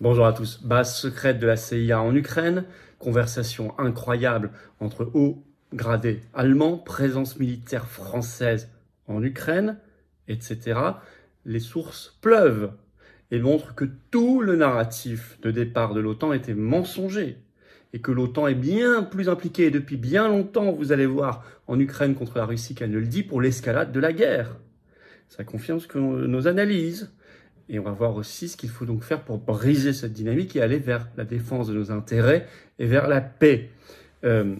Bonjour à tous. Base secrète de la CIA en Ukraine, conversation incroyable entre haut gradés allemands, présence militaire française en Ukraine, etc. Les sources pleuvent et montrent que tout le narratif de départ de l'OTAN était mensonger et que l'OTAN est bien plus impliquée depuis bien longtemps, vous allez voir, en Ukraine contre la Russie qu'elle ne le dit pour l'escalade de la guerre. Ça confirme ce que nos analyses. Et on va voir aussi ce qu'il faut donc faire pour briser cette dynamique et aller vers la défense de nos intérêts et vers la paix. Euh,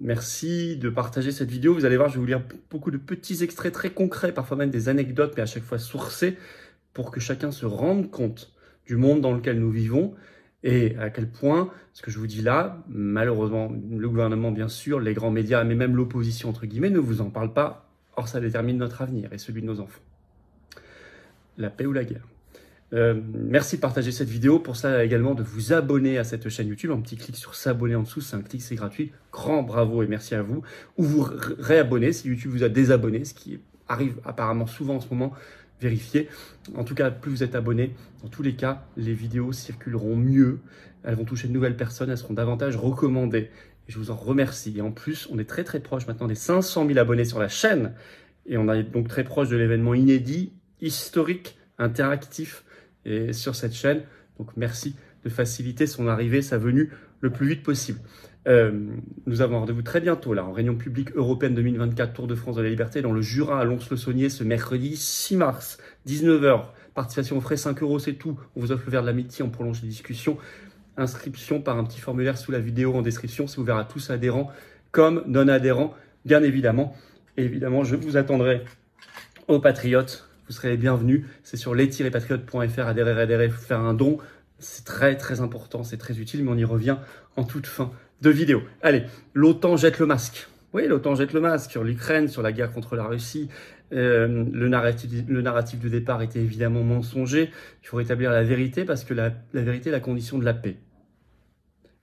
merci de partager cette vidéo. Vous allez voir, je vais vous lire beaucoup de petits extraits très concrets, parfois même des anecdotes, mais à chaque fois sourcés, pour que chacun se rende compte du monde dans lequel nous vivons et à quel point ce que je vous dis là, malheureusement, le gouvernement bien sûr, les grands médias, mais même l'opposition entre guillemets ne vous en parle pas. Or, ça détermine notre avenir et celui de nos enfants la paix ou la guerre. Euh, merci de partager cette vidéo. Pour ça également de vous abonner à cette chaîne YouTube. Un petit clic sur s'abonner en dessous, c'est un clic, c'est gratuit. Grand bravo et merci à vous. Ou vous réabonner si YouTube vous a désabonné, ce qui arrive apparemment souvent en ce moment. Vérifiez. En tout cas, plus vous êtes abonné, dans tous les cas, les vidéos circuleront mieux. Elles vont toucher de nouvelles personnes, elles seront davantage recommandées. je vous en remercie. Et en plus, on est très très proche maintenant des 500 000 abonnés sur la chaîne. Et on est donc très proche de l'événement inédit historique, interactif et sur cette chaîne. Donc merci de faciliter son arrivée, sa venue le plus vite possible. Euh, nous avons rendez-vous très bientôt là en réunion publique européenne 2024 Tour de France de la Liberté dans le Jura à Lons-le-Saunier ce mercredi 6 mars 19h. Participation au frais 5 euros, c'est tout. On vous offre le verre de l'amitié, on prolonge les discussions. Inscription par un petit formulaire sous la vidéo en description. C'est ouvert à tous adhérents comme non adhérents, bien évidemment. Et évidemment, je vous attendrai aux Patriotes vous serez les bienvenus. C'est sur les-patriotes.fr, adhérer, adhérer, faire un don. C'est très très important, c'est très utile, mais on y revient en toute fin de vidéo. Allez, l'OTAN jette le masque. Oui, l'OTAN jette le masque sur l'Ukraine, sur la guerre contre la Russie. Euh, le, narratif, le de départ était évidemment mensonger. Il faut rétablir la vérité parce que la, vérité est la condition de la paix.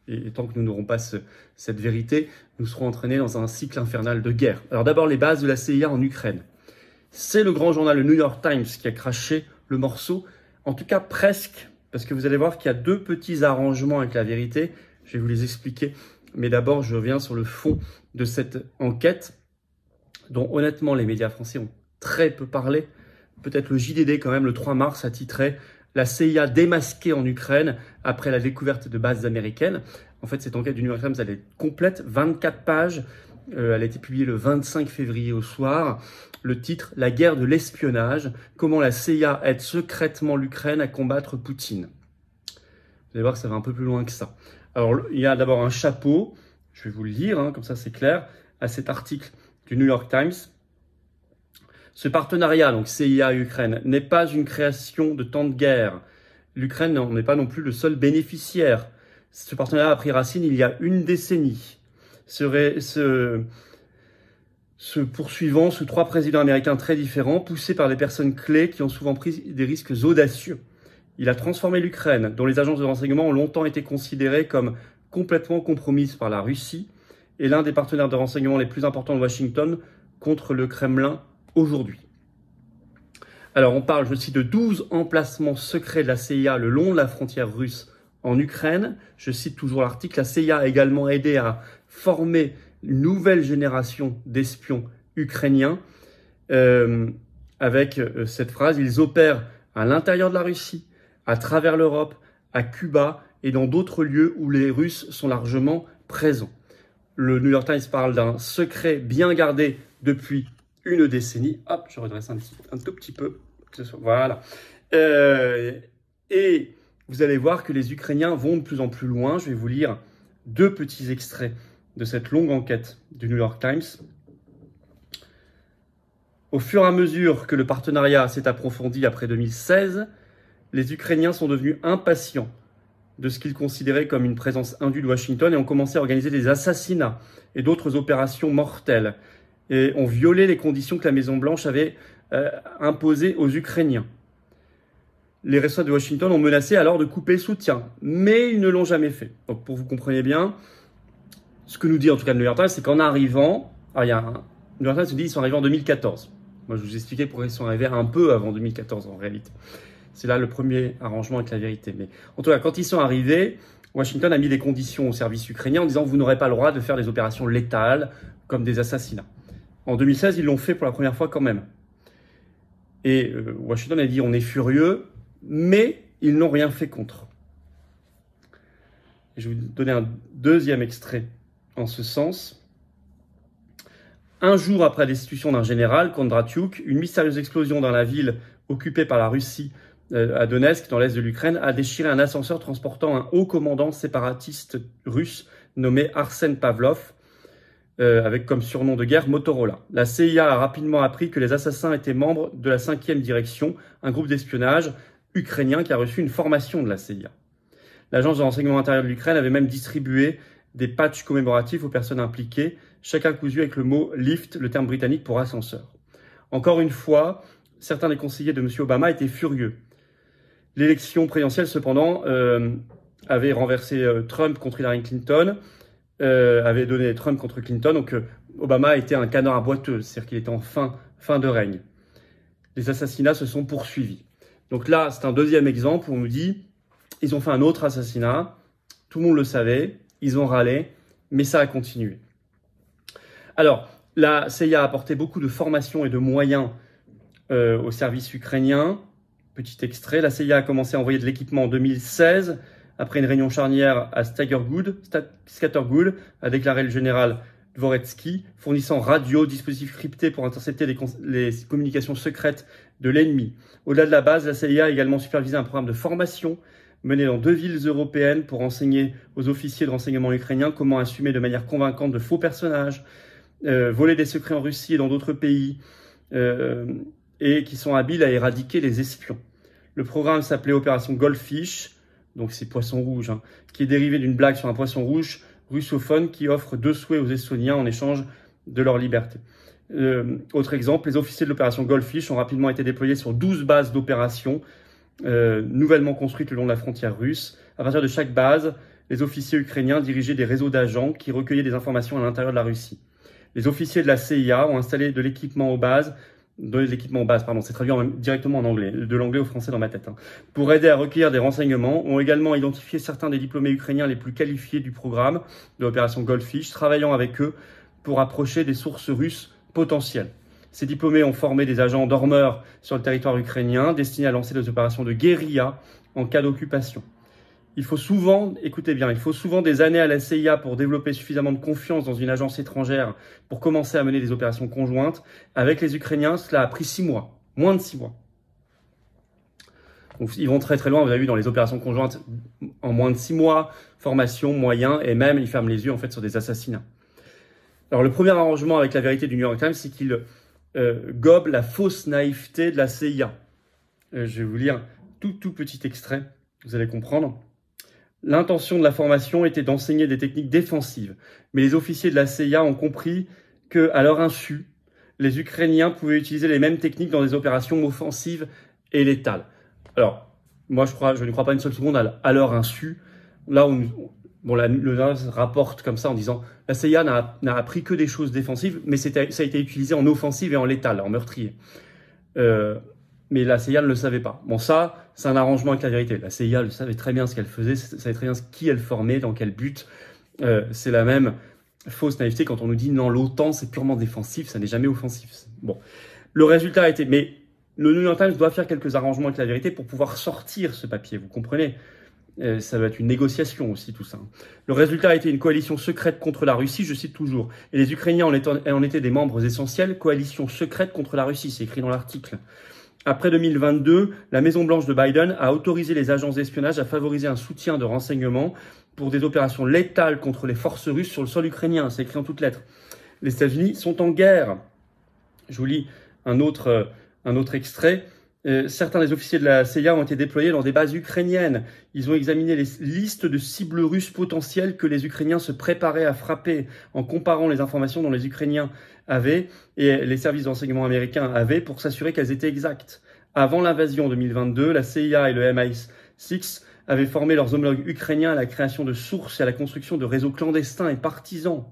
Et, tant que nous n'aurons pas cette vérité, nous serons entraînés dans un cycle infernal de guerre. Alors d'abord les bases de la CIA en Ukraine. C'est le grand journal, le New York Times, qui a craché le morceau, en tout cas presque, parce que vous allez voir qu'il y a deux petits arrangements avec la vérité. Je vais vous les expliquer. Mais d'abord, je reviens sur le fond de cette enquête, dont honnêtement, les médias français ont très peu parlé. Peut-être le JDD, quand même, le 3 mars, a titré La CIA démasquée en Ukraine après la découverte de bases américaines. En fait, cette enquête du New York Times, elle est complète, 24 pages. Euh, elle a été publiée le 25 février au soir. Le titre La guerre de l'espionnage, comment la CIA aide secrètement l'Ukraine à combattre Poutine. Vous allez voir que ça va un peu plus loin que ça. Alors il y a d'abord un chapeau, je vais vous le lire, hein, comme ça c'est clair, à cet article du New York Times. Ce partenariat, donc CIA-Ukraine, n'est pas une création de temps de guerre. L'Ukraine n'en est pas non plus le seul bénéficiaire. Ce partenariat a pris racine il y a une décennie se, poursuivant sous trois présidents américains très différents, poussés par des personnes clés qui ont souvent pris des risques audacieux. Il a transformé l'Ukraine, dont les agences de renseignement ont longtemps été considérées comme complètement compromises par la Russie, et l'un des partenaires de renseignement les plus importants de Washington contre le Kremlin aujourd'hui. Alors on parle, je cite, de 12 emplacements secrets de la CIA le long de la frontière russe en Ukraine. Je cite toujours l'article, la CIA a également aidé à former une nouvelle génération d'espions ukrainiens euh, avec euh, cette phrase, ils opèrent à l'intérieur de la Russie, à travers l'Europe, à Cuba et dans d'autres lieux où les Russes sont largement présents. Le New York Times parle d'un secret bien gardé depuis une décennie. Hop, je redresse un, petit, un tout petit peu. Voilà. Euh, et vous allez voir que les Ukrainiens vont de plus en plus loin. Je vais vous lire deux petits extraits de cette longue enquête du New York Times. Au fur et à mesure que le partenariat s'est approfondi après 2016, les Ukrainiens sont devenus impatients de ce qu'ils considéraient comme une présence indue de Washington et ont commencé à organiser des assassinats et d'autres opérations mortelles et ont violé les conditions que la Maison-Blanche avait euh, imposées aux Ukrainiens. Les responsables de Washington ont menacé alors de couper le soutien, mais ils ne l'ont jamais fait. Donc pour vous comprenez bien, ce que nous dit en tout cas le New York Times, c'est qu'en arrivant, ah, il y a le New York Times nous dit qu'ils sont arrivés en 2014. Moi, je vous expliquais pourquoi ils sont arrivés un peu avant 2014 en réalité. C'est là le premier arrangement avec la vérité. Mais en tout cas, quand ils sont arrivés, Washington a mis des conditions au service ukrainien en disant vous n'aurez pas le droit de faire des opérations létales comme des assassinats. En 2016, ils l'ont fait pour la première fois quand même. Et euh, Washington a dit on est furieux, mais ils n'ont rien fait contre. je vais vous donner un deuxième extrait en ce sens. Un jour après la d'un général, Kondratyuk, une mystérieuse explosion dans la ville occupée par la Russie euh, à Donetsk, dans l'est de l'Ukraine, a déchiré un ascenseur transportant un haut commandant séparatiste russe nommé Arsène Pavlov, euh, avec comme surnom de guerre Motorola. La CIA a rapidement appris que les assassins étaient membres de la 5e direction, un groupe d'espionnage ukrainien qui a reçu une formation de la CIA. L'agence de renseignement intérieur de l'Ukraine avait même distribué des patchs commémoratifs aux personnes impliquées, chacun cousu avec le mot lift, le terme britannique pour ascenseur. Encore une fois, certains des conseillers de M. Obama étaient furieux. L'élection présidentielle, cependant, euh, avait renversé euh, Trump contre Hillary Clinton, euh, avait donné Trump contre Clinton, donc Obama était un canard à boiteuse, c'est-à-dire qu'il était en fin, fin de règne. Les assassinats se sont poursuivis. Donc là, c'est un deuxième exemple où on nous dit, ils ont fait un autre assassinat, tout le monde le savait, ils ont râlé, mais ça a continué. Alors, la CIA a apporté beaucoup de formations et de moyens euh, au service ukrainien. Petit extrait, la CIA a commencé à envoyer de l'équipement en 2016 après une réunion charnière à Stagergood, a déclaré le général Dvoretsky, fournissant radio, dispositifs cryptés pour intercepter les, les communications secrètes de l'ennemi. Au-delà de la base, la CIA a également supervisé un programme de formation mené dans deux villes européennes pour enseigner aux officiers de renseignement ukrainiens comment assumer de manière convaincante de faux personnages, euh, voler des secrets en Russie et dans d'autres pays, euh, et qui sont habiles à éradiquer les espions. Le programme s'appelait Opération Goldfish, donc c'est poisson rouge, hein, qui est dérivé d'une blague sur un poisson rouge russophone qui offre deux souhaits aux Estoniens en échange de leur liberté. Euh, autre exemple, les officiers de l'opération Goldfish ont rapidement été déployés sur 12 bases d'opérations euh, nouvellement construites le long de la frontière russe. À partir de chaque base, les officiers ukrainiens dirigeaient des réseaux d'agents qui recueillaient des informations à l'intérieur de la Russie. Les officiers de la CIA ont installé de l'équipement aux bases, de l'équipement aux bases, pardon, c'est traduit directement en anglais, de l'anglais au français dans ma tête, hein. pour aider à recueillir des renseignements, ont également identifié certains des diplômés ukrainiens les plus qualifiés du programme de l'opération Goldfish, travaillant avec eux pour approcher des sources russes potentielles. Ces diplômés ont formé des agents dormeurs sur le territoire ukrainien destinés à lancer des opérations de guérilla en cas d'occupation. Il faut souvent, écoutez bien, il faut souvent des années à la CIA pour développer suffisamment de confiance dans une agence étrangère pour commencer à mener des opérations conjointes. Avec les Ukrainiens, cela a pris six mois, moins de six mois. ils vont très très loin, vous avez vu dans les opérations conjointes en moins de six mois, formation, moyens, et même ils ferment les yeux en fait sur des assassinats. Alors le premier arrangement avec la vérité du New York Times, c'est qu'il... Euh, « Gob, gobe la fausse naïveté de la CIA. Euh, je vais vous lire tout, tout petit extrait, vous allez comprendre. L'intention de la formation était d'enseigner des techniques défensives, mais les officiers de la CIA ont compris que, à leur insu, les Ukrainiens pouvaient utiliser les mêmes techniques dans des opérations offensives et létales. Alors, moi, je, crois, ne crois pas une seule seconde à, leur insu. Là, on, Bon, la, le Times rapporte comme ça en disant la CIA n'a appris que des choses défensives, mais ça a été utilisé en offensive et en létal, en meurtrier. Euh, mais la CIA ne le savait pas. Bon, ça, c'est un arrangement avec la vérité. La CIA savait très bien ce qu'elle faisait, savait très bien qui elle formait, dans quel but. Euh, c'est la même fausse naïveté quand on nous dit non, l'OTAN c'est purement défensif, ça n'est jamais offensif. Bon, le résultat a été, mais le New York Times doit faire quelques arrangements avec la vérité pour pouvoir sortir ce papier, vous comprenez euh, ça va être une négociation aussi, tout ça. Le résultat a été une coalition secrète contre la Russie, je cite toujours. Et les Ukrainiens en, étaient des membres essentiels, coalition secrète contre la Russie, c'est écrit dans l'article. Après 2022, la Maison-Blanche de Biden a autorisé les agences d'espionnage à favoriser un soutien de renseignement pour des opérations létales contre les forces russes sur le sol ukrainien. C'est écrit en toutes lettres. Les États-Unis sont en guerre. Je vous lis un autre euh, extrait. Euh, certains des officiers de la CIA ont été déployés dans des bases ukrainiennes. Ils ont examiné les listes de cibles russes potentielles que les Ukrainiens se préparaient à frapper en comparant les informations dont les Ukrainiens avaient et les services d'enseignement américains avaient pour s'assurer qu'elles étaient exactes. Avant l'invasion 2022, la CIA et le MI6 avaient formé leurs homologues ukrainiens à la création de sources et à la construction de réseaux clandestins et partisans,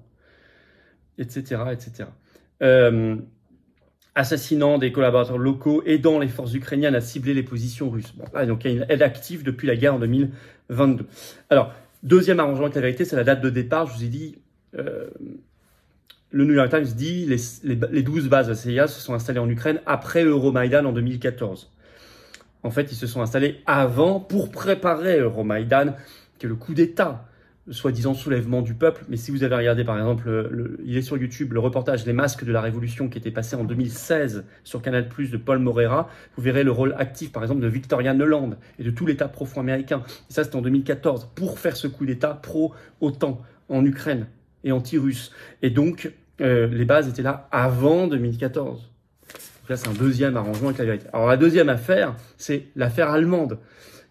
etc., etc. Euh, assassinant des collaborateurs locaux, aidant les forces ukrainiennes à cibler les positions russes. donc il y a une aide active depuis la guerre en 2022. Alors, deuxième arrangement avec la vérité, c'est la date de départ. Je vous ai dit, euh, le New York Times dit les, les, 12 bases de CIA se sont installées en Ukraine après Euromaidan en 2014. En fait, ils se sont installés avant pour préparer Euromaidan, qui est le coup d'État soi-disant soulèvement du peuple. Mais si vous avez regardé, par exemple, le, il est sur YouTube, le reportage Les masques de la Révolution qui était passé en 2016 sur Canal Plus de Paul Morera, vous verrez le rôle actif, par exemple, de Victoria Noland et de tout l'État profond américain Et ça, c'était en 2014 pour faire ce coup d'État pro-OTAN en Ukraine et anti-russe. Et donc, euh, les bases étaient là avant 2014. là, c'est un deuxième arrangement avec la vérité. Alors, la deuxième affaire, c'est l'affaire allemande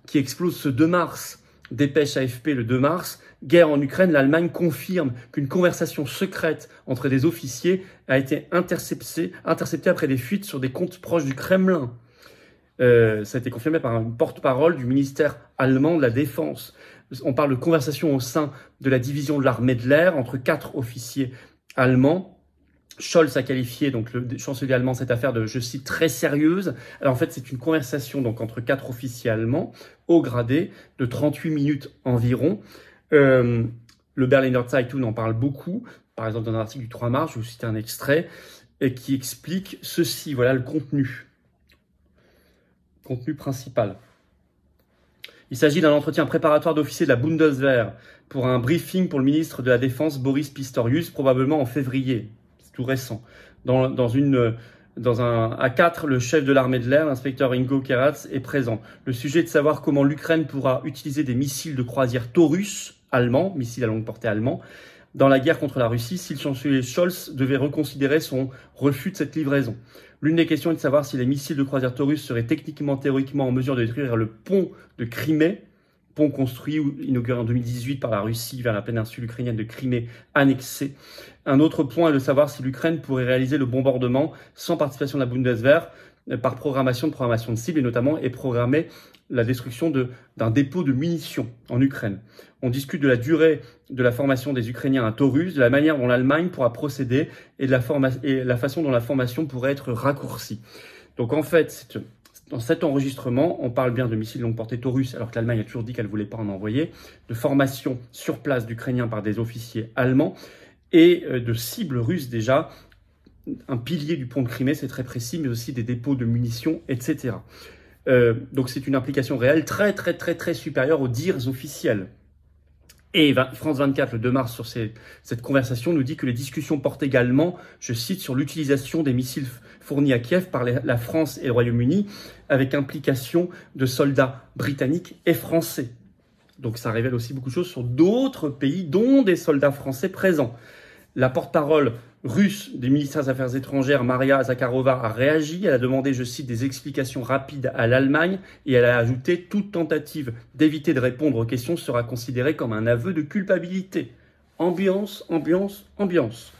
qui explose ce 2 mars. Dépêche AFP le 2 mars guerre en Ukraine, l'Allemagne confirme qu'une conversation secrète entre des officiers a été interceptée, interceptée après des fuites sur des comptes proches du Kremlin. Euh, ça a été confirmé par une porte-parole du ministère allemand de la Défense. On parle de conversation au sein de la division de l'armée de l'air entre quatre officiers allemands. Scholz a qualifié donc le chancelier allemand cette affaire de, je cite, très sérieuse. Alors en fait, c'est une conversation donc entre quatre officiers allemands, haut gradés, de 38 minutes environ. Euh, le Berliner Zeitung en parle beaucoup. Par exemple, dans un article du 3 mars, je vous cite un extrait qui explique ceci. Voilà le contenu. Contenu principal. Il s'agit d'un entretien préparatoire d'officier de la Bundeswehr pour un briefing pour le ministre de la Défense Boris Pistorius, probablement en février. C'est tout récent. dans une dans un A4, le chef de l'armée de l'air, l'inspecteur Ingo Keratz, est présent. Le sujet est de savoir comment l'Ukraine pourra utiliser des missiles de croisière Taurus allemands, missiles à longue portée allemands, dans la guerre contre la Russie si le chancelier Scholz devait reconsidérer son refus de cette livraison. L'une des questions est de savoir si les missiles de croisière Taurus seraient techniquement, théoriquement en mesure de détruire le pont de Crimée, pont construit ou inauguré en 2018 par la Russie vers la péninsule ukrainienne de Crimée annexée. Un autre point est de savoir si l'Ukraine pourrait réaliser le bombardement sans participation de la Bundeswehr euh, par programmation de programmation de cibles et notamment est programmer la destruction d'un dépôt de munitions en Ukraine. On discute de la durée de la formation des Ukrainiens à Taurus, de la manière dont l'Allemagne pourra procéder et de la, façon dont la formation pourrait être raccourcie. Donc en fait, dans cet enregistrement, on parle bien de missiles longue portée Taurus, alors que l'Allemagne a toujours dit qu'elle ne voulait pas en envoyer, de formation sur place d'Ukrainiens par des officiers allemands, et euh, de cibles russes déjà. Un pilier du pont de Crimée, c'est très précis, mais aussi des dépôts de munitions, etc. Euh, donc c'est une implication réelle très très très très supérieure aux dires officiels. Et France 24, le 2 mars, sur cette conversation, nous dit que les discussions portent également, je cite, sur l'utilisation des missiles fournis à Kiev par la France et le Royaume-Uni, avec implication de soldats britanniques et français. Donc ça révèle aussi beaucoup de choses sur d'autres pays, dont des soldats français présents. La porte-parole russe des ministères des Affaires étrangères, Maria Zakharova, a réagi. Elle a demandé, je cite, des explications rapides à l'Allemagne et elle a ajouté toute tentative d'éviter de répondre aux questions sera considérée comme un aveu de culpabilité. Ambiance, ambiance, ambiance.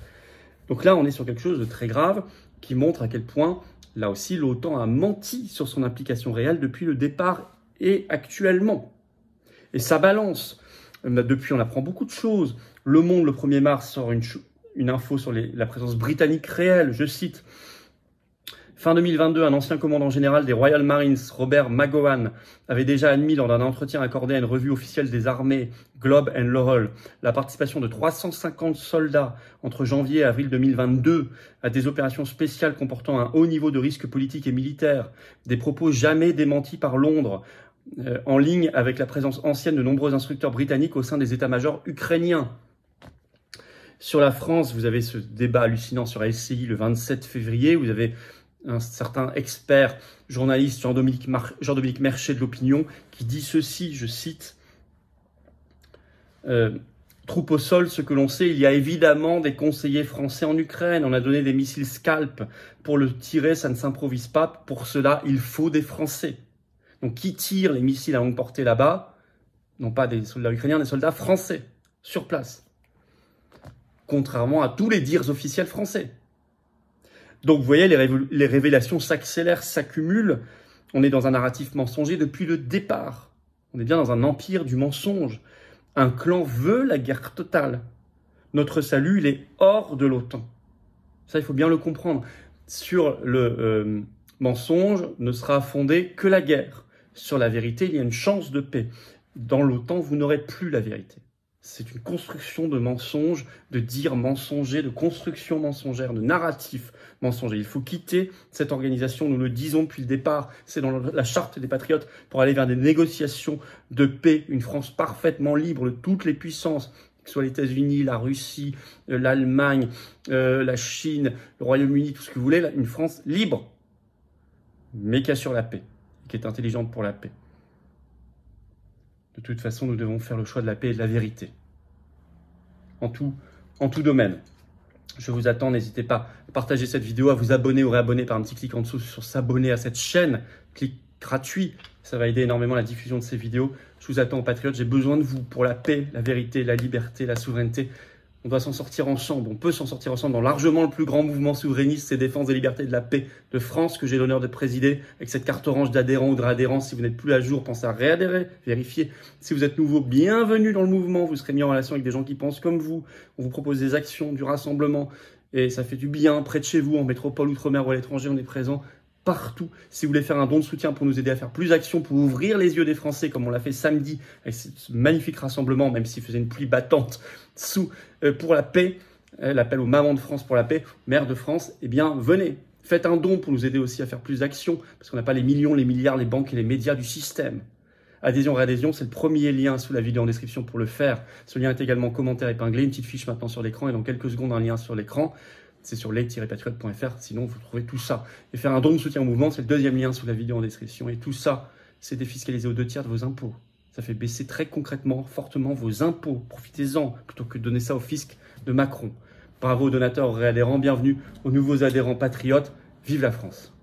Donc là, on est sur quelque chose de très grave qui montre à quel point, là aussi, l'OTAN a menti sur son implication réelle depuis le départ et actuellement. Et ça balance. Euh, depuis, on apprend beaucoup de choses. Le Monde, le 1er mars, sort une, info sur la présence britannique réelle, je cite. Fin 2022, un ancien commandant général des Royal Marines, Robert McGowan, avait déjà admis lors d'un entretien accordé à une revue officielle des armées, Globe and Laurel, la participation de 350 soldats entre janvier et avril 2022 à des opérations spéciales comportant un haut niveau de risque politique et militaire, des propos jamais démentis par Londres, euh, en ligne avec la présence ancienne de nombreux instructeurs britanniques au sein des états-majors ukrainiens. Sur la France, vous avez ce débat hallucinant sur SCI le 27 février. Vous avez un certain expert journaliste Jean-Dominique Jean de l'Opinion qui dit ceci, je cite, euh, Troupe au sol, ce que l'on sait, il y a évidemment des conseillers français en Ukraine. On a donné des missiles Scalp. Pour le tirer, ça ne s'improvise pas. Pour cela, il faut des Français. Donc qui tire les missiles à longue portée là-bas Non pas des soldats ukrainiens, des soldats français, sur place contrairement à tous les dires officiels français. Donc vous voyez, les, révélations s'accélèrent, s'accumulent. On est dans un narratif mensonger depuis le départ. On est bien dans un empire du mensonge. Un clan veut la guerre totale. Notre salut, il est hors de l'OTAN. Ça, il faut bien le comprendre. Sur le euh, mensonge ne sera fondée que la guerre. Sur la vérité, il y a une chance de paix. Dans l'OTAN, vous n'aurez plus la vérité c'est une construction de mensonges, de dire mensonger, de construction mensongère, de narratif mensonger. Il faut quitter cette organisation, nous le disons depuis le départ, c'est dans la charte des patriotes pour aller vers des négociations de paix, une France parfaitement libre de toutes les puissances, que ce soit les États-Unis, la Russie, euh, l'Allemagne, euh, la Chine, le Royaume-Uni, tout ce que vous voulez, une France libre, mais qui assure la paix, qui est intelligente pour la paix. De toute façon, nous devons faire le choix de la paix et de la vérité. En tout, en tout domaine. Je vous attends, n'hésitez pas à partager cette vidéo, à vous abonner ou réabonner par un petit clic en dessous sur s'abonner à cette chaîne. Clic gratuit, ça va aider énormément la diffusion de ces vidéos. Je vous attends Patriotes, j'ai besoin de vous pour la paix, la vérité, la liberté, la souveraineté on va s'en sortir ensemble, on peut s'en sortir ensemble dans largement le plus grand mouvement souverainiste, c'est défense des libertés et de la paix de France que j'ai l'honneur de présider avec cette carte orange d'adhérent ou de réadhérent. Si vous n'êtes plus à jour, pensez à réadhérer, vérifier. Si vous êtes nouveau, bienvenue dans le mouvement, vous serez mis en relation avec des gens qui pensent comme vous. On vous propose des actions, du rassemblement et ça fait du bien près de chez vous, en métropole, outre-mer ou à l'étranger, on est présent partout. Si vous voulez faire un don de soutien pour nous aider à faire plus d'actions, pour ouvrir les yeux des Français, comme on l'a fait samedi avec ce magnifique rassemblement, même s'il faisait une pluie battante, sous euh, pour la paix, euh, l'appel aux mamans de France pour la paix, maire de France, eh bien, venez. Faites un don pour nous aider aussi à faire plus d'actions, parce qu'on n'a pas les millions, les milliards, les banques et les médias du système. Adhésion, réadhésion, c'est le premier lien sous la vidéo en description pour le faire. Ce lien est également commentaire épinglé, une petite fiche maintenant sur l'écran et dans quelques secondes un lien sur l'écran c'est sur les patriot.fr sinon vous trouvez tout ça. Et faire un don de soutien au mouvement, c'est le deuxième lien sous la vidéo en description. Et tout ça, c'est défiscaliser aux deux tiers de vos impôts. Ça fait baisser très concrètement, fortement vos impôts. Profitez-en plutôt que de donner ça au fisc de Macron. Bravo aux donateurs, aux réadhérents, bienvenue aux nouveaux adhérents patriotes. Vive la France